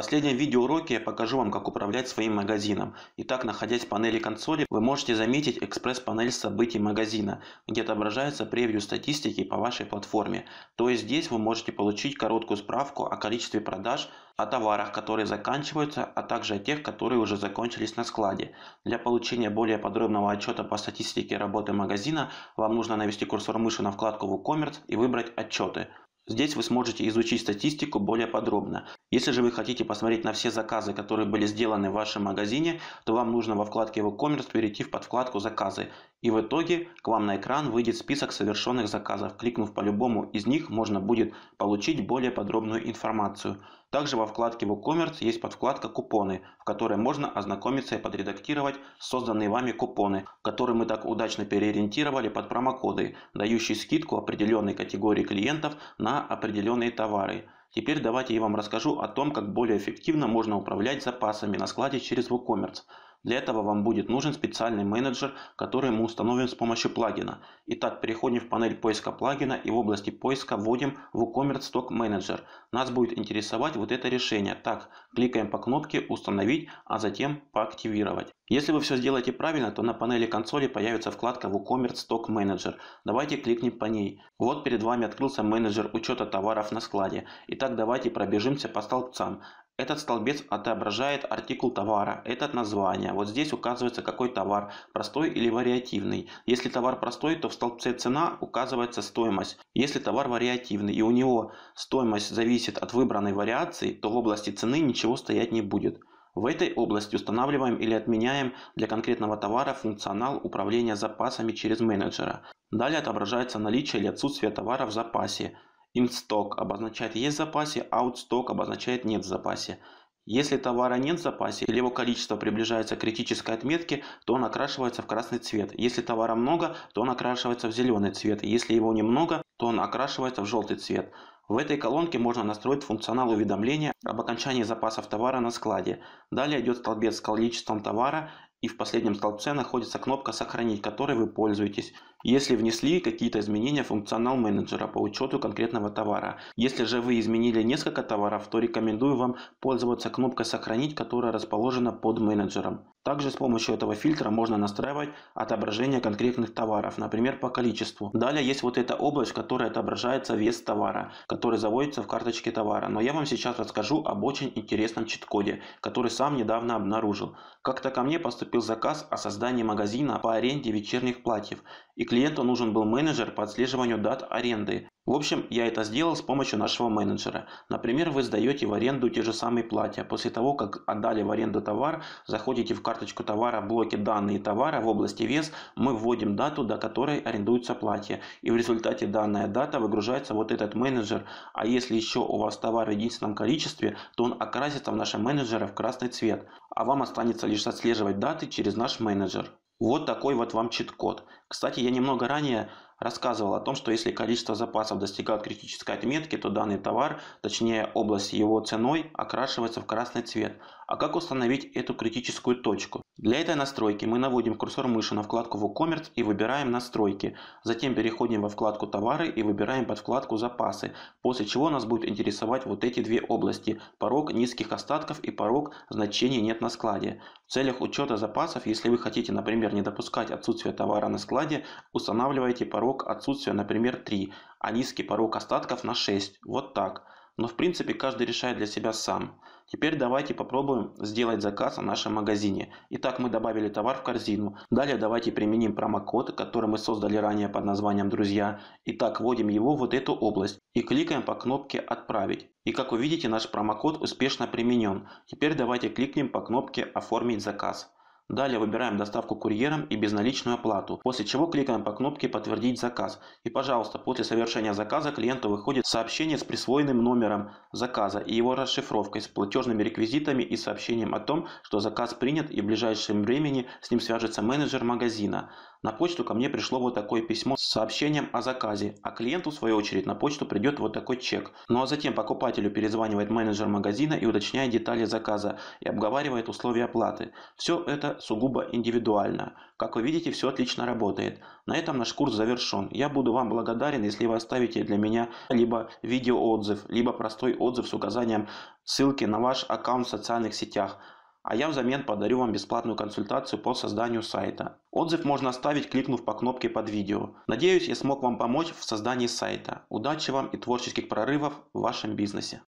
последнем видеоуроке я покажу вам, как управлять своим магазином. Итак, находясь в панели консоли, вы можете заметить экспресс-панель событий магазина, где отображается превью статистики по вашей платформе. То есть здесь вы можете получить короткую справку о количестве продаж, о товарах, которые заканчиваются, а также о тех, которые уже закончились на складе. Для получения более подробного отчета по статистике работы магазина, вам нужно навести курсор мыши на вкладку WooCommerce и выбрать «Отчеты». Здесь вы сможете изучить статистику более подробно. Если же вы хотите посмотреть на все заказы, которые были сделаны в вашем магазине, то вам нужно во вкладке WooCommerce перейти в подвкладку «Заказы» И в итоге к вам на экран выйдет список совершенных заказов. Кликнув по любому из них, можно будет получить более подробную информацию. Также во вкладке WooCommerce есть подвкладка «Купоны», в которой можно ознакомиться и подредактировать созданные вами купоны, которые мы так удачно переориентировали под промокоды, дающие скидку определенной категории клиентов на определенные товары. Теперь давайте я вам расскажу о том, как более эффективно можно управлять запасами на складе через WooCommerce. Для этого вам будет нужен специальный менеджер, который мы установим с помощью плагина. Итак, переходим в панель поиска плагина и в области поиска вводим WooCommerce Stock Manager. Нас будет интересовать вот это решение. Так, кликаем по кнопке «Установить», а затем «Поактивировать». Если вы все сделаете правильно, то на панели консоли появится вкладка WooCommerce Stock Manager. Давайте кликнем по ней. Вот перед вами открылся менеджер учета товаров на складе. Итак, давайте пробежимся по столбцам. Этот столбец отображает артикул товара, этот название. Вот здесь указывается какой товар, простой или вариативный. Если товар простой, то в столбце цена указывается стоимость. Если товар вариативный и у него стоимость зависит от выбранной вариации, то в области цены ничего стоять не будет. В этой области устанавливаем или отменяем для конкретного товара функционал управления запасами через менеджера. Далее отображается наличие или отсутствие товара в запасе. Инсток обозначает есть в запасе, аутсток обозначает нет в запасе. Если товара нет в запасе или его количество приближается к критической отметке, то он окрашивается в красный цвет. Если товара много, то он окрашивается в зеленый цвет. Если его немного, то он окрашивается в желтый цвет. В этой колонке можно настроить функционал уведомления об окончании запасов товара на складе. Далее идет столбец с количеством товара и в последнем столбце находится кнопка «Сохранить», которой вы пользуетесь, если внесли какие-то изменения в функционал менеджера по учету конкретного товара. Если же вы изменили несколько товаров, то рекомендую вам пользоваться кнопкой «Сохранить», которая расположена под менеджером. Также с помощью этого фильтра можно настраивать отображение конкретных товаров, например, по количеству. Далее есть вот эта область, в которой отображается вес товара, который заводится в карточке товара, но я вам сейчас расскажу об очень интересном чит-коде, который сам недавно обнаружил. Как-то ко мне поступил заказ о создании магазина по аренде вечерних платьев, и клиенту нужен был менеджер по отслеживанию дат аренды. В общем, я это сделал с помощью нашего менеджера. Например, вы сдаете в аренду те же самые платья. После того, как отдали в аренду товар, заходите в карточку товара в блоке «Данные товара» в области «Вес», мы вводим дату, до которой арендуется платье. И в результате данная дата выгружается вот этот менеджер. А если еще у вас товар в единственном количестве, то он окрасится в нашем менеджере в красный цвет. А вам останется лишь отслеживать даты через наш менеджер. Вот такой вот вам чит-код. Кстати, я немного ранее рассказывал о том, что если количество запасов достигает критической отметки, то данный товар, точнее область его ценой, окрашивается в красный цвет. А как установить эту критическую точку? Для этой настройки мы наводим курсор мыши на вкладку WooCommerce и выбираем настройки. Затем переходим во вкладку товары и выбираем под вкладку запасы, после чего нас будет интересовать вот эти две области – порог низких остатков и порог значений нет на складе. В целях учета запасов, если вы хотите, например, не допускать отсутствие товара на складе, устанавливайте порог порог отсутствия, например, 3, а низкий порог остатков на 6. Вот так. Но в принципе каждый решает для себя сам. Теперь давайте попробуем сделать заказ в нашем магазине. Итак, мы добавили товар в корзину. Далее давайте применим промокод, который мы создали ранее под названием «Друзья». Итак, вводим его в вот эту область и кликаем по кнопке «Отправить». И как вы видите, наш промокод успешно применен. Теперь давайте кликнем по кнопке «Оформить заказ». Далее выбираем доставку курьером и безналичную оплату, после чего кликаем по кнопке «Подтвердить заказ». И, пожалуйста, после совершения заказа клиенту выходит сообщение с присвоенным номером заказа и его расшифровкой с платежными реквизитами и сообщением о том, что заказ принят и в ближайшем времени с ним свяжется менеджер магазина. На почту ко мне пришло вот такое письмо с сообщением о заказе, а клиенту, в свою очередь, на почту придет вот такой чек. Ну а затем покупателю перезванивает менеджер магазина и уточняет детали заказа и обговаривает условия оплаты. Все это сугубо индивидуально. Как вы видите, все отлично работает. На этом наш курс завершен. Я буду вам благодарен, если вы оставите для меня либо видеоотзыв, либо простой отзыв с указанием ссылки на ваш аккаунт в социальных сетях. А я взамен подарю вам бесплатную консультацию по созданию сайта. Отзыв можно оставить, кликнув по кнопке под видео. Надеюсь, я смог вам помочь в создании сайта. Удачи вам и творческих прорывов в вашем бизнесе.